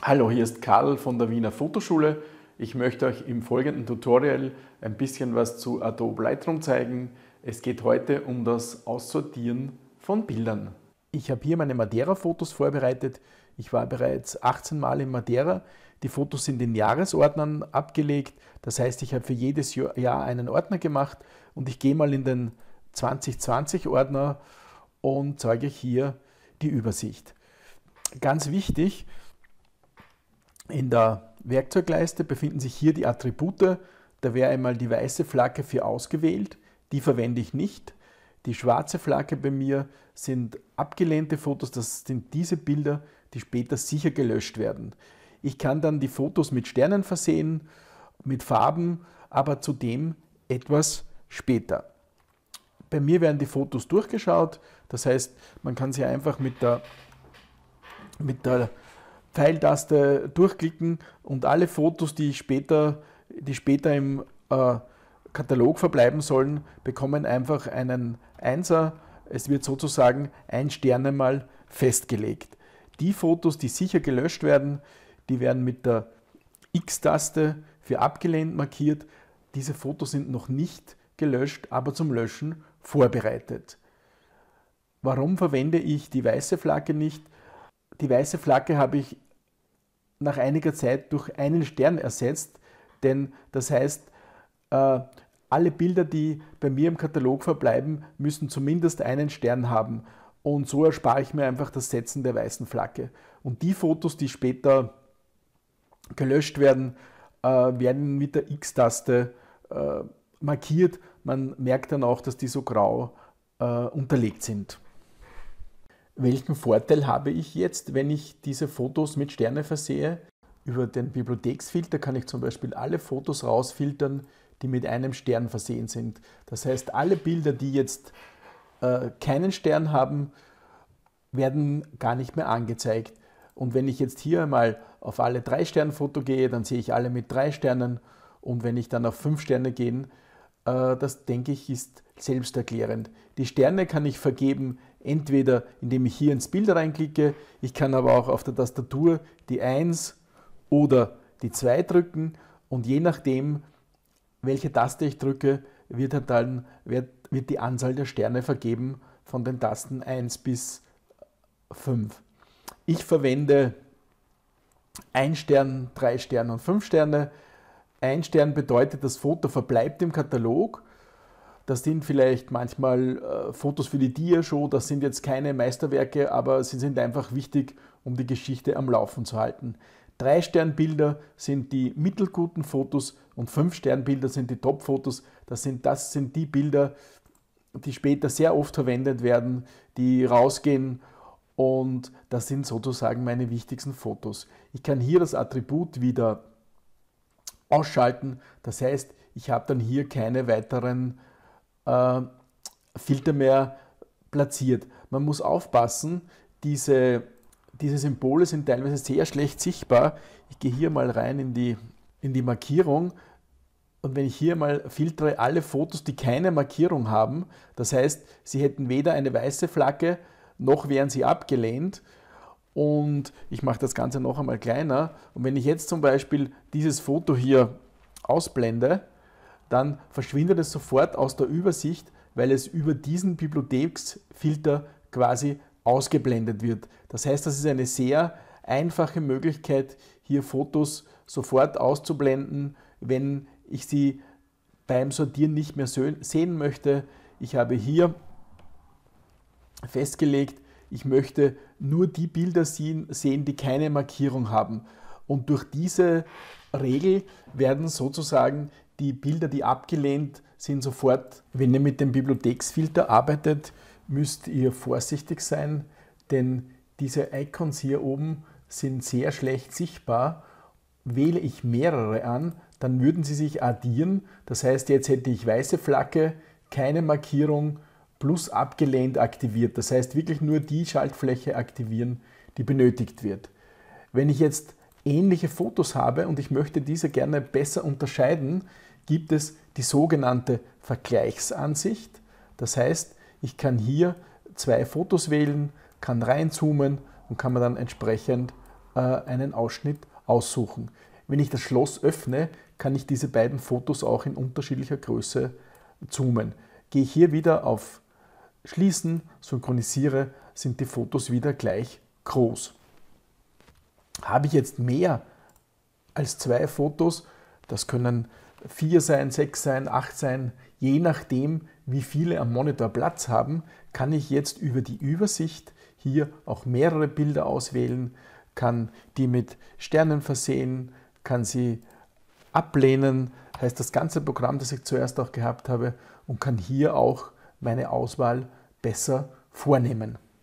Hallo, hier ist Karl von der Wiener Fotoschule. Ich möchte euch im folgenden Tutorial ein bisschen was zu Adobe Lightroom zeigen. Es geht heute um das Aussortieren von Bildern. Ich habe hier meine Madeira-Fotos vorbereitet. Ich war bereits 18 Mal in Madeira. Die Fotos sind in Jahresordnern abgelegt. Das heißt, ich habe für jedes Jahr einen Ordner gemacht und ich gehe mal in den 2020-Ordner und zeige hier die Übersicht. Ganz wichtig, in der Werkzeugleiste befinden sich hier die Attribute. Da wäre einmal die weiße Flagge für ausgewählt. Die verwende ich nicht. Die schwarze Flagge bei mir sind abgelehnte Fotos. Das sind diese Bilder, die später sicher gelöscht werden. Ich kann dann die Fotos mit Sternen versehen, mit Farben, aber zudem etwas später. Bei mir werden die Fotos durchgeschaut. Das heißt, man kann sie einfach mit der, mit der Pfeiltaste durchklicken und alle Fotos, die später, die später im äh, Katalog verbleiben sollen, bekommen einfach einen Einser. Es wird sozusagen ein Stern einmal festgelegt. Die Fotos, die sicher gelöscht werden, die werden mit der X-Taste für abgelehnt markiert. Diese Fotos sind noch nicht gelöscht, aber zum Löschen vorbereitet. Warum verwende ich die weiße Flagge nicht? Die weiße Flagge habe ich nach einiger Zeit durch einen Stern ersetzt, denn das heißt, äh, alle Bilder, die bei mir im Katalog verbleiben, müssen zumindest einen Stern haben. Und so erspare ich mir einfach das Setzen der weißen Flagge. Und die Fotos, die später gelöscht werden, äh, werden mit der X-Taste äh, markiert. Man merkt dann auch, dass die so grau unterlegt sind welchen Vorteil habe ich jetzt, wenn ich diese Fotos mit Sterne versehe? Über den Bibliotheksfilter kann ich zum Beispiel alle Fotos rausfiltern, die mit einem Stern versehen sind. Das heißt, alle Bilder, die jetzt äh, keinen Stern haben, werden gar nicht mehr angezeigt. Und wenn ich jetzt hier einmal auf alle drei Sterne Foto gehe, dann sehe ich alle mit drei Sternen. Und wenn ich dann auf fünf Sterne gehe, äh, das denke ich ist selbsterklärend. Die Sterne kann ich vergeben entweder indem ich hier ins Bild reinklicke, ich kann aber auch auf der Tastatur die 1 oder die 2 drücken und je nachdem, welche Taste ich drücke, wird, halt dann, wird, wird die Anzahl der Sterne vergeben von den Tasten 1 bis 5. Ich verwende 1 Stern, 3 Sterne und 5 Sterne. 1 Stern bedeutet, das Foto verbleibt im Katalog das sind vielleicht manchmal äh, Fotos für die Dia-Show, das sind jetzt keine Meisterwerke, aber sie sind einfach wichtig, um die Geschichte am Laufen zu halten. drei Sternbilder sind die mittelguten Fotos und fünf Sternbilder sind die Top-Fotos. Das sind, das sind die Bilder, die später sehr oft verwendet werden, die rausgehen und das sind sozusagen meine wichtigsten Fotos. Ich kann hier das Attribut wieder ausschalten, das heißt, ich habe dann hier keine weiteren äh, Filter mehr platziert. Man muss aufpassen, diese, diese Symbole sind teilweise sehr schlecht sichtbar. Ich gehe hier mal rein in die, in die Markierung. Und wenn ich hier mal filtere alle Fotos, die keine Markierung haben, das heißt, sie hätten weder eine weiße Flagge, noch wären sie abgelehnt. Und ich mache das Ganze noch einmal kleiner. Und wenn ich jetzt zum Beispiel dieses Foto hier ausblende, dann verschwindet es sofort aus der Übersicht, weil es über diesen Bibliotheksfilter quasi ausgeblendet wird. Das heißt, das ist eine sehr einfache Möglichkeit, hier Fotos sofort auszublenden, wenn ich sie beim Sortieren nicht mehr sehen möchte. Ich habe hier festgelegt, ich möchte nur die Bilder sehen, die keine Markierung haben. Und durch diese Regel werden sozusagen die Bilder, die abgelehnt sind, sofort, wenn ihr mit dem Bibliotheksfilter arbeitet, müsst ihr vorsichtig sein, denn diese Icons hier oben sind sehr schlecht sichtbar. Wähle ich mehrere an, dann würden sie sich addieren. Das heißt, jetzt hätte ich weiße Flagge, keine Markierung, plus abgelehnt aktiviert. Das heißt, wirklich nur die Schaltfläche aktivieren, die benötigt wird. Wenn ich jetzt ähnliche Fotos habe und ich möchte diese gerne besser unterscheiden, gibt es die sogenannte Vergleichsansicht. Das heißt, ich kann hier zwei Fotos wählen, kann reinzoomen und kann mir dann entsprechend äh, einen Ausschnitt aussuchen. Wenn ich das Schloss öffne, kann ich diese beiden Fotos auch in unterschiedlicher Größe zoomen. Gehe ich hier wieder auf Schließen, synchronisiere, sind die Fotos wieder gleich groß. Habe ich jetzt mehr als zwei Fotos, das können vier sein, sechs sein, acht sein, je nachdem, wie viele am Monitor Platz haben, kann ich jetzt über die Übersicht hier auch mehrere Bilder auswählen, kann die mit Sternen versehen, kann sie ablehnen, heißt das ganze Programm, das ich zuerst auch gehabt habe und kann hier auch meine Auswahl besser vornehmen.